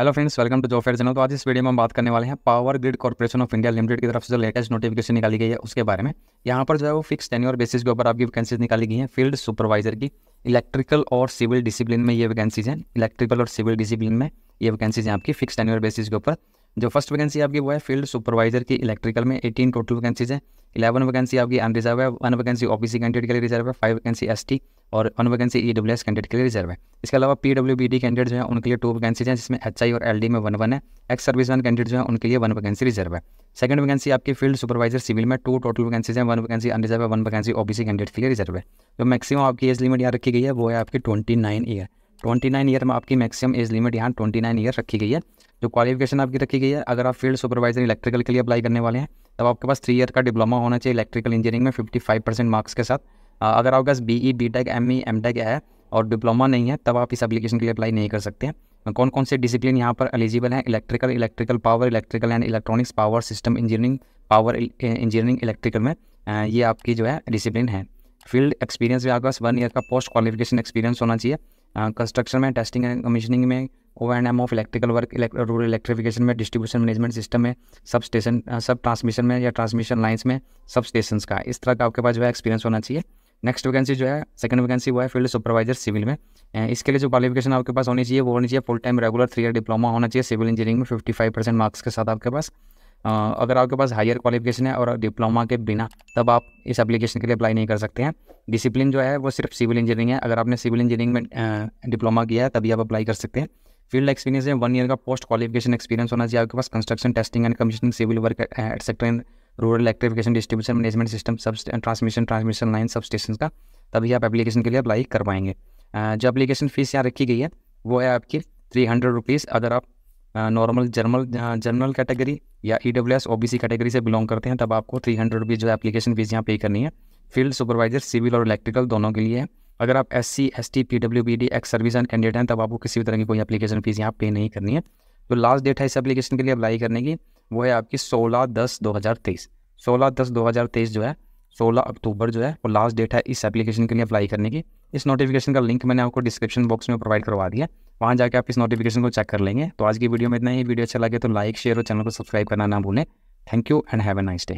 hello friends welcome to जो fair channel तो आज इस वीडियो में हम बात करने वाले हैं power grid corporation of India limited की तरफ से जो लेटेस्ट नोटिफिकेशन निकाली गई है उसके बारे में यहाँ पर जो है वो फिक्स टेन्योर बेसिस के ऊपर आपकी वैकेंसीज निकाली गई हैं फील्ड सुपरवाइजर की इलेक्ट्रिकल और सिविल डिसिप्लिन में ये वैकेंसीज हैं इलेक्ट्रिकल और सिविल डिसिप्लिन में ये वैकेंसीज हैं आपकी फिक्स टेन्योर बेसिस के ऊपर जो फर्स्ट वैकेंसी आपकी वो है फील्ड सुपरवाइजर की इलेक्ट्रिकल में एटीन टोटल वैकेंसीज है इलेवन वैकेंसी आपकी अनरिजर्व है वन वैकेंसी ओबीसी कैंडिडेट के लिए रिजर्व है फाइव वैकेंसी एसटी और one vacancy E W S candidate के लिए रिजर्व है इसके अलावा P W B D candidate जो है उनके लिए टू वैकेंसीज हैं जिसमें एच आई और एल डी में वन वन है एक्स सर्विस वन कैंडिडेट जो है उनके लिए वन वैकेंसी रिजर्व है सेकंड वैकेंसी आपकी फील्ड सुपरवाइजर सिविल में टू टोटल वैकेंसीज हैं वन वैकेंसी अनरिजर्व है वन वैकेंसी ओबीसी कैंडिडेट के लिए रिजर्व है जो मैक्सिमम आपकी एज लिमिट यहाँ रखी गई है वो है आपकी twenty nine year twenty nine year में आपकी मैक्सिमम एज लिमिट यहाँ ट्वेंटी नाइन ईयर रखी गई है जो क्वालिफिकेशन आपकी रखी गई है अगर आप फील्ड सुपरवाइजर इलेक्ट्रिकल के लिए अप्लाई करने वाले हैं तब आपके पास थ्री ईयर का डिप्लोमा होना चाहिए इलेक्ट्रिकल इंजीनियरिंग में फिफ्टी फाइव परसेंट मार्क्स के साथ अगर आपके पास B E B tech M E M tech है और डिप्लोमा नहीं है तब आप इस अपलीकेशन के लिए अप्लाई नहीं कर सकते हैं तो कौन कौन से डिसिप्लिन यहाँ पर एलिजिबल हैं electrical electrical power electrical and electronics power system engineering power engineering electrical में ये आपकी जो है डिसिप्लिन है फील्ड एक्सपीरियंस भी आपके पास वन ईयर का पोस्ट क्वालिफिकेशन एक्सपीरियंस होना चाहिए कंस्ट्रक्शन में टेस्टिंग एंड कमीशनिंग में O and M of electrical work rural electrification में डिस्ट्रीब्यूशन मैनेजमेंट सिस्टम में सब स्टेशन सब ट्रांसमिशन में या ट्रांसमिशन लाइन्स में सब स्टेशन का इस तरह का आपके पास जो है एक्सपीरियंस होना चाहिए नेक्स्ट वैकेंसी जो है सेकंड वैकेंसी वो है फील्ड सुपरवाइजर सिविल में इसके लिए जो क्वालिफिकेशन आपके पास होनी चाहिए वो होनी चाहिए full time regular three year diploma होना चाहिए सिविल इंजीनियरिंग में फिफ्टी फाइव परसेंट मार्क्स के साथ आपके पास अगर आपके पास हायर क्वालिफिकेशन है और डिप्लोमा के बिना तब आप इस एप्लीकेशन के लिए अप्लाई नहीं कर सकते हैं डिसिप्लिन जो है वो सिर्फ सिविल इंजीनियरिंग है अगर आपने सिविल इंजीनियरिंग में डिप्लोमा किया है तभी आप अप्लाई कर सकते हैं फील्ड एक्सपीरियंस है वन ईयर का पोस्ट क्वालिफिकेशन एक्सपीरियंस होना चाहिए आपके पास construction testing and commissioning civil work etcetera and rural electrification distribution management system sub transmission transmission line substation का तभी आप एप्लीकेशन के लिए अप्लाई कर पाएंगे जो एप्लीकेशन फीस यहाँ रखी गई है वो है आपकी थ्री हंड्रेड रुपीज़ अगर आप नॉर्मल जर्नल जर्नल कैटेगरी या E W S O B C category से बिलोंग करते हैं तब आपको थ्री हंड्रेड रुपीज़ जो है एप्लीकेशन फीस यहाँ पे करनी है फील्ड सुपरवाइजर सिविल और इलेक्ट्रिकल दोनों के लिए है अगर आप S C S T P W B D ex service and candidate हैं तब आपको किसी भी तरह की कोई एप्लीकेशन फीस यहाँ पे नहीं करनी है तो लास्ट डेट है इस एप्लीकेशन के लिए अप्लाई करने की वो है आपकी सोलह दस दो हज़ार तेईस सोलह दस दो हज़ार तेईस जो है सोलह अक्टूबर जो है वो लास्ट डेट है इस एप्लीकेशन के लिए अप्लाई करने की इस नोटिफिकेशन का लिंक मैंने आपको डिस्क्रिप्शन बॉक्स में प्रोवाइड करवा दिया वहाँ जाकर आप इस नोटिफिकेशन को चेक कर लेंगे तो आज की वीडियो में इतना ही वीडियो अच्छा लगे तो लाइक शेयर और चैनल को सब्सक्राइब करना ना भूलें thank you and have a nice day